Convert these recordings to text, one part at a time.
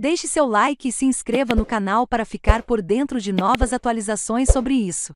Deixe seu like e se inscreva no canal para ficar por dentro de novas atualizações sobre isso.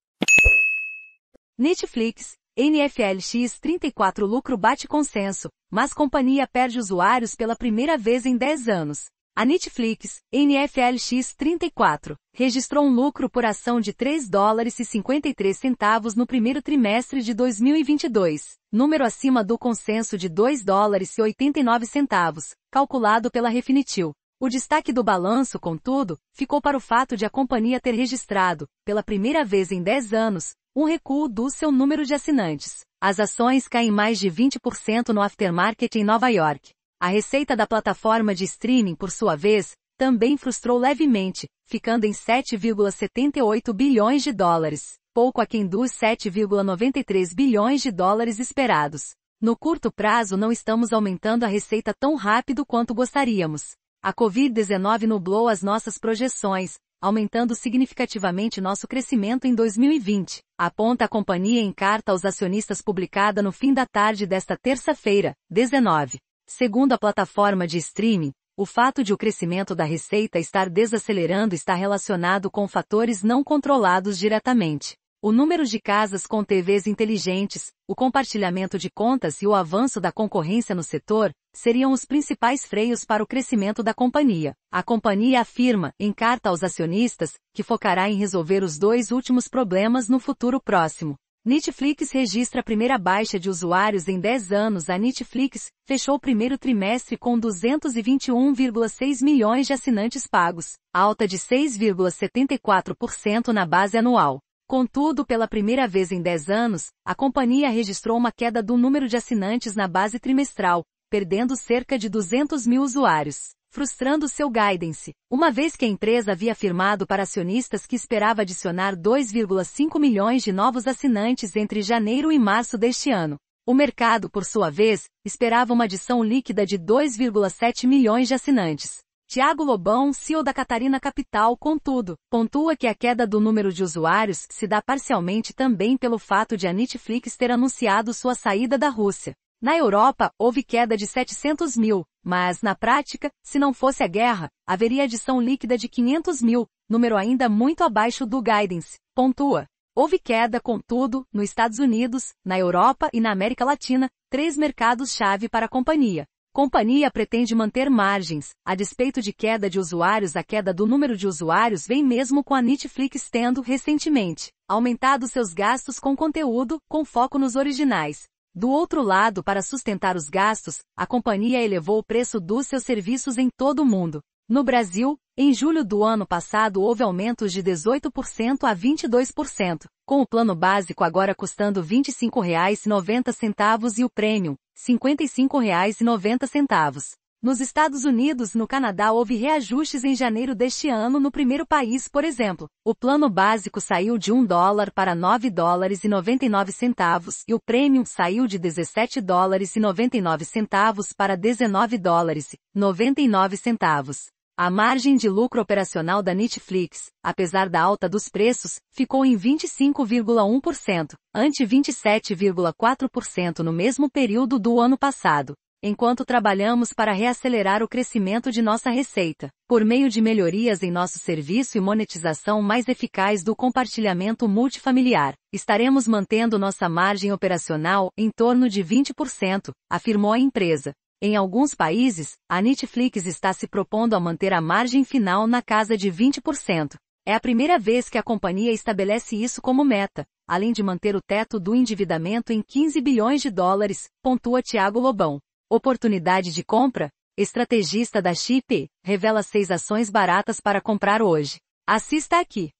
Netflix, NFLX 34 lucro bate consenso, mas companhia perde usuários pela primeira vez em 10 anos. A Netflix, NFLX 34, registrou um lucro por ação de 3 dólares e 53 centavos no primeiro trimestre de 2022, número acima do consenso de 2 dólares e 89 centavos, calculado pela Refinitil. O destaque do balanço, contudo, ficou para o fato de a companhia ter registrado, pela primeira vez em 10 anos, um recuo do seu número de assinantes. As ações caem mais de 20% no aftermarket em Nova York. A receita da plataforma de streaming, por sua vez, também frustrou levemente, ficando em 7,78 bilhões de dólares, pouco aquém dos 7,93 bilhões de dólares esperados. No curto prazo não estamos aumentando a receita tão rápido quanto gostaríamos, a Covid-19 nublou as nossas projeções, aumentando significativamente nosso crescimento em 2020, aponta a companhia em carta aos acionistas publicada no fim da tarde desta terça-feira, 19. Segundo a plataforma de streaming, o fato de o crescimento da receita estar desacelerando está relacionado com fatores não controlados diretamente. O número de casas com TVs inteligentes, o compartilhamento de contas e o avanço da concorrência no setor seriam os principais freios para o crescimento da companhia. A companhia afirma, em carta aos acionistas, que focará em resolver os dois últimos problemas no futuro próximo. Netflix registra a primeira baixa de usuários em 10 anos. A Netflix fechou o primeiro trimestre com 221,6 milhões de assinantes pagos, alta de 6,74% na base anual. Contudo, pela primeira vez em 10 anos, a companhia registrou uma queda do número de assinantes na base trimestral, perdendo cerca de 200 mil usuários, frustrando seu guidance, uma vez que a empresa havia afirmado para acionistas que esperava adicionar 2,5 milhões de novos assinantes entre janeiro e março deste ano. O mercado, por sua vez, esperava uma adição líquida de 2,7 milhões de assinantes, Tiago Lobão, CEO da Catarina Capital, contudo, pontua que a queda do número de usuários se dá parcialmente também pelo fato de a Netflix ter anunciado sua saída da Rússia. Na Europa, houve queda de 700 mil, mas, na prática, se não fosse a guerra, haveria adição líquida de 500 mil, número ainda muito abaixo do guidance, pontua. Houve queda, contudo, nos Estados Unidos, na Europa e na América Latina, três mercados-chave para a companhia. Companhia pretende manter margens, a despeito de queda de usuários. A queda do número de usuários vem mesmo com a Netflix tendo, recentemente, aumentado seus gastos com conteúdo, com foco nos originais. Do outro lado, para sustentar os gastos, a companhia elevou o preço dos seus serviços em todo o mundo. No Brasil, em julho do ano passado houve aumentos de 18% a 22% com o plano básico agora custando R$ 25,90 e o prêmio, R$ 55,90. Nos Estados Unidos, no Canadá houve reajustes em janeiro deste ano no primeiro país, por exemplo. O plano básico saiu de 1 dólar para 9 dólares e 99 centavos e o premium saiu de 17 dólares e 99 centavos para 19 dólares e 99 centavos. A margem de lucro operacional da Netflix, apesar da alta dos preços, ficou em 25,1%, ante 27,4% no mesmo período do ano passado enquanto trabalhamos para reacelerar o crescimento de nossa receita, por meio de melhorias em nosso serviço e monetização mais eficaz do compartilhamento multifamiliar. Estaremos mantendo nossa margem operacional em torno de 20%, afirmou a empresa. Em alguns países, a Netflix está se propondo a manter a margem final na casa de 20%. É a primeira vez que a companhia estabelece isso como meta, além de manter o teto do endividamento em 15 bilhões de dólares, pontua Tiago Lobão. Oportunidade de compra? Estrategista da Chip revela seis ações baratas para comprar hoje. Assista aqui.